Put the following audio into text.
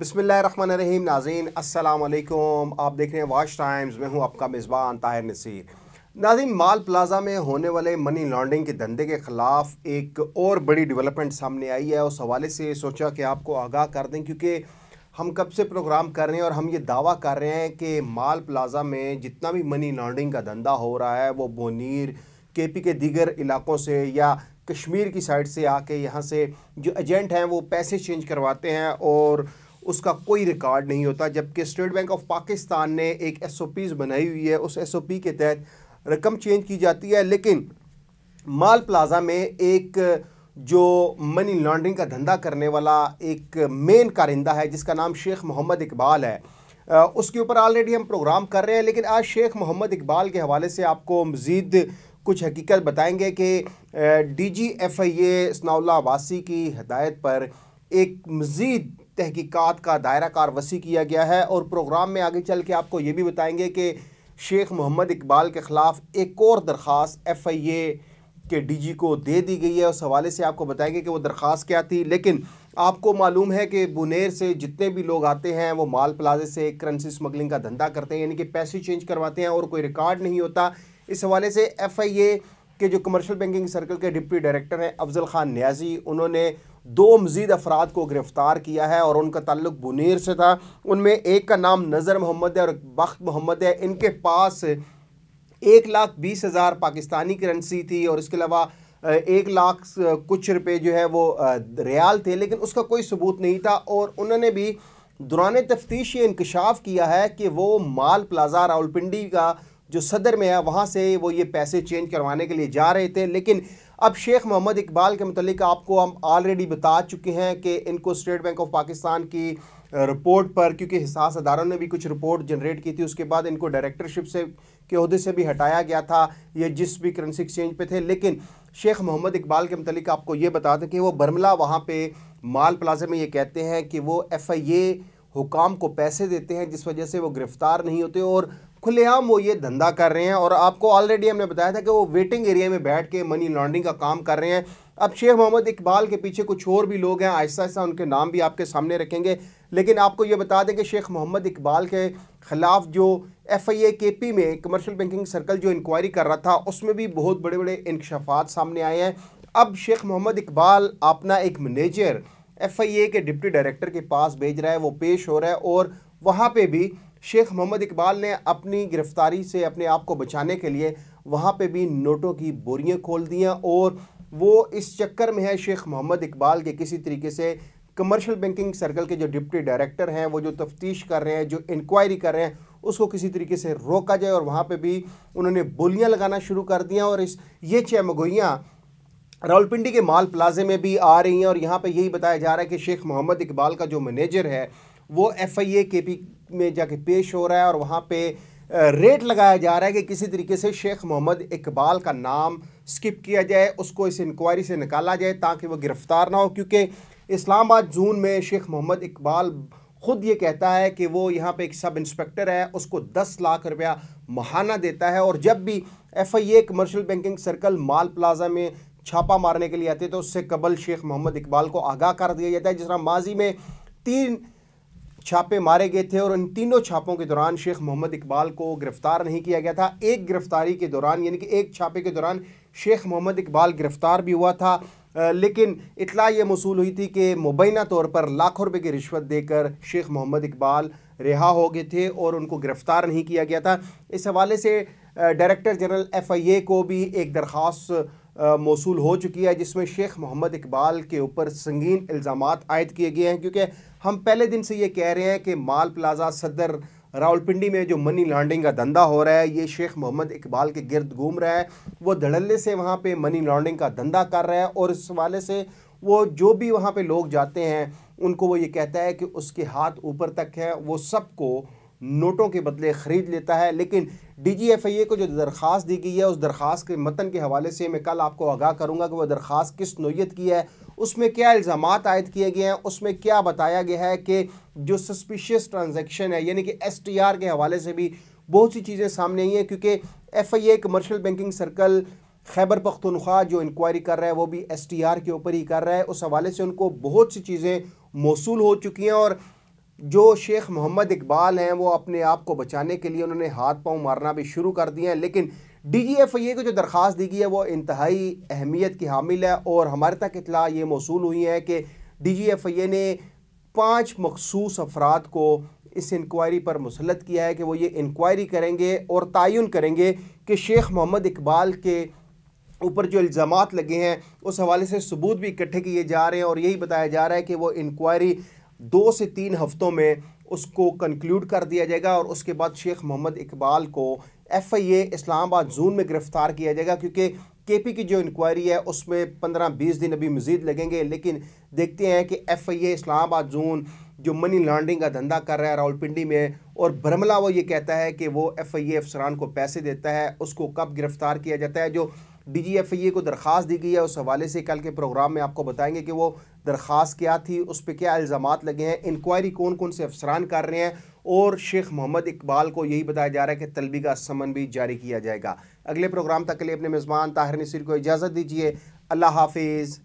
बसमिल्ल रहीम नाजीन असलकुम आप देख रहे हैं वाश टाइम्स मैं हूं आपका मेज़बान ताहिर नसीर नाजीन माल प्लाजा में होने वाले मनी लॉन्ड्रिंग के धंधे के ख़िलाफ़ एक और बड़ी डेवलपमेंट सामने आई है उस हवाले से सोचा कि आपको आगाह कर दें क्योंकि हम कब से प्रोग्राम कर रहे हैं और हम ये दावा कर रहे हैं कि माल प्लाजा में जितना भी मनी लॉन्ड्रिंग का धंधा हो रहा है वो बोनीर के पी के दीगर इलाकों से या कश्मीर की साइड से आके यहाँ से जो एजेंट हैं वो पैसे चेंज करवाते हैं और उसका कोई रिकॉर्ड नहीं होता जबकि स्टेट बैंक ऑफ पाकिस्तान ने एक एस बनाई हुई है उस एस के तहत रकम चेंज की जाती है लेकिन माल प्लाजा में एक जो मनी लॉन्ड्रिंग का धंधा करने वाला एक मेन कारिंदा है जिसका नाम शेख मोहम्मद इकबाल है उसके ऊपर ऑलरेडी हम प्रोग्राम कर रहे हैं लेकिन आज शेख मोहम्मद इकबाल के हवाले से आपको मज़ीद कुछ हकीकत बताएंगे कि D G F I A Sanaullah वासी की हदायत पर एक मज़ीद तहकीकात का दायरा कार वसी किया गया है और प्रोग्राम में आगे चल के आपको ये भी बताएंगे कि शेख मोहम्मद इकबाल के ख़िलाफ़ एक और दरख्वास एफ आई ए के डीजी को दे दी गई है उस हवाले से आपको बताएंगे कि वो दरख्वास्त क्या थी लेकिन आपको मालूम है कि बुनेर से जितने भी लोग आते हैं वो माल प्लाजे से करेंसी स्मगलिंग का धंधा करते हैं यानी कि पैसे चेंज करवाते हैं और कोई रिकॉर्ड नहीं होता इस हवाले से एफ आई ए के जो कमर्शल बैंकिंग सर्कल के डिप्टी डायरेक्टर हैं अफजल खान न्याजी उन्होंने दो मजीद अफराद को गिरफ्तार किया है और उनका तल्लुक बुनेर से था उनमें एक का नाम नज़र मोहम्मद है और बख्त मोहम्मद है इनके पास एक लाख बीस हज़ार पाकिस्तानी करेंसी थी और इसके अलावा एक लाख कुछ रुपये जो है वो रियाल थे लेकिन उसका कोई सबूत नहीं था और उन्होंने भी दौरान तफ्तीश ये इंकशाफ किया है कि वो माल प्लाजा रावलपिंडी का जो सदर में है वहाँ से वो ये पैसे चेंज करवाने के लिए जा रहे थे लेकिन अब शेख मोहम्मद इकबाल के मतलब आपको हम ऑलरेडी बता चुके हैं कि इनको स्टेट बैंक ऑफ पाकिस्तान की रिपोर्ट पर क्योंकि हिसास अदारों ने भी कुछ रिपोर्ट जनरेट की थी उसके बाद इनको डायरेक्टरशिप से के अहदे से भी हटाया गया था ये जिस भी करेंसी एक्सचेंज पे थे लेकिन शेख मोहम्मद इकबाल के मतलब आपको ये बता दें कि वो बर्मला वहाँ पे माल प्लाजे में ये कहते हैं कि वो एफ आई ए हुकाम को पैसे देते हैं जिस वजह से वो गिरफ़्तार नहीं होते और खुलेआम वो ये धंधा कर रहे हैं और आपको ऑलरेडी हमने बताया था कि वो वेटिंग एरिया में बैठ के मनी लॉन्ड्रिंग का काम कर रहे हैं अब शेख मोहम्मद इकबाल के पीछे कुछ और भी लोग हैं आहिस्ता आहिस्ता उनके नाम भी आपके सामने रखेंगे लेकिन आपको ये बता दें कि शेख मोहम्मद इकबाल के ख़िलाफ़ जो F I A K P में कमर्शियल बैंकिंग सर्कल जो इंक्वायरी कर रहा था उसमें भी बहुत बड़े बड़े इंकशाफात सामने आए हैं अब शेख मोहम्मद इकबाल अपना एक मैनेजर एफ आई ए के डिप्टी डायरेक्टर के पास भेज रहा है वो पेश हो रहा है और वहाँ पर भी शेख मोहम्मद इकबाल ने अपनी गिरफ्तारी से अपने आप को बचाने के लिए वहाँ पे भी नोटों की बोरियाँ खोल दी हैं और वो इस चक्कर में है शेख मोहम्मद इकबाल के किसी तरीके से कमर्शियल बैंकिंग सर्कल के जो डिप्टी डायरेक्टर हैं वो जो तफ्तीश कर रहे हैं जो इंक्वायरी कर रहे हैं उसको किसी तरीके से रोका जाए और वहाँ पे भी उन्होंने बोलियाँ लगाना शुरू कर दिया और इस ये चैमगोइयाँ रावलपिंडी के माल प्लाजे में भी आ रही हैं और यहाँ पे यही बताया जा रहा है कि शेख मोहम्मद इकबाल का जो मैनेजर है वो F I A K P में जाके पेश हो रहा है और वहाँ पे रेट लगाया जा रहा है कि किसी तरीके से शेख मोहम्मद इकबाल का नाम स्किप किया जाए उसको इस इंक्वायरी से निकाला जाए ताकि वो गिरफ़्तार ना हो क्योंकि इस्लामाबाद जून में शेख मोहम्मद इकबाल ख़ुद ये कहता है कि वो यहाँ पे एक सब इंस्पेक्टर है उसको दस लाख रुपया महाना देता है और जब भी F I A commercial banking circle mall plaza में छापा मारने के लिए आते तो उससे कबल शेख मोहम्मद इकबाल को आगाह कर दिया जाता है जिस तरह माजी में तीन छापे मारे गए थे और इन तीनों छापों के दौरान शेख मोहम्मद इकबाल को गिरफ्तार नहीं किया गया था एक गिरफ्तारी के दौरान यानी कि एक छापे के दौरान शेख मोहम्मद इकबाल गिरफ्तार भी हुआ था लेकिन इतला ये मौसू हुई थी कि मुबैना तौर पर लाखों रुपए की रिश्वत देकर शेख मोहम्मद इकबाल रिहा हो गए थे और उनको गिरफ़्तार नहीं किया गया था इस हवाले से director general F I A को भी एक दरख्वास्त मौसू हो चुकी है जिसमें शेख मोहम्मद इकबाल के ऊपर संगीन इल्ज़ाम आयद किए गए हैं क्योंकि हम पहले दिन से ये कह रहे हैं कि माल प्लाजा सदर रावलपिंडी में जो मनी लॉन्ड्रिंग का धंधा हो रहा है ये शेख मोहम्मद इकबाल के गिरद घूम रहा है वो धड़ल्ले से वहाँ पे मनी लॉन्ड्रिंग का धंधा कर रहा है और इस हवाले से वो जो भी वहाँ पे लोग जाते हैं उनको वो ये कहता है कि उसके हाथ ऊपर तक है वो सबको नोटों के बदले ख़रीद लेता है लेकिन D G F I A को जो दरख्वास्त दी गई है उस दरख्वास्त के मतन के हवाले से मैं कल आपको आगाह करूँगा कि वह दरख्वास्त किस नोयत की है उसमें क्या इल्ज़ाम आयद किए गए हैं उसमें क्या बताया गया है कि जो सस्पिशियस ट्रांजेक्शन है यानी कि एस टी आर के हवाले से भी बहुत सी चीज़ें सामने आई हैं क्योंकि F I A commercial banking circle Khyber Pakhtunkhwa जो इंक्वायरी कर रहा है वो भी एस टी आर के ऊपर ही कर रहा है उस हवाले से उनको बहुत सी चीज़ें मौसू हो चुकी हैं और जो शेख मोहम्मद इकबाल हैं वो अपने आप को बचाने के लिए उन्होंने हाथ पांव मारना भी शुरू कर दिए हैं लेकिन डी जी एफ आई को जो दरख्वास्त दी गई है वो इंतहाई अहमियत की हामिल है और हमारे तक इतला ये मौसू हुई है कि डी जी एफ आई ने पाँच मखसूस अफराद को इस इंक्वायरी पर मुसलत किया है कि वो ये इंक्वायरी करेंगे और तयन करेंगे कि शेख मोहम्मद इकबाल के ऊपर जो इल्ज़ाम लगे हैं उस हवाले से सबूत भी इकट्ठे किए जा रहे हैं और यही बताया जा रहा है कि वो इंक्वायरी दो से तीन हफ्तों में उसको कंक्लूड कर दिया जाएगा और उसके बाद शेख मोहम्मद इकबाल को एफ आई ए इस्लामाबाद जून में गिरफ़्तार किया जाएगा क्योंकि के पी की जो इंक्वायरी है उसमें पंद्रह बीस दिन अभी मज़ीद लगेंगे लेकिन देखते हैं कि F I A Islamabad zone जो मनी लॉन्ड्रिंग का धंधा कर रहा है रावलपिंडी में और बरमला वो ये कहता है कि वो एफ आई ए अफसरान को पैसे देता है उसको कब गिरफ़्तार किया जाता है जो डीजीएफआईए को दरख्वास्त दी गई है उस हवाले से कल के प्रोग्राम में आपको बताएंगे कि वो दरख्वास्त क्या थी उस पर क्या इल्ज़ाम लगे हैं इंक्वायरी कौन कौन से अफसरान कर रहे हैं और शेख मोहम्मद इकबाल को यही बताया जा रहा है कि तलबी का समन भी जारी किया जाएगा अगले प्रोग्राम तक के लिए अपने मेज़बान ताहिर नसीर को इजाज़त दीजिए अल्लाह हाफिज़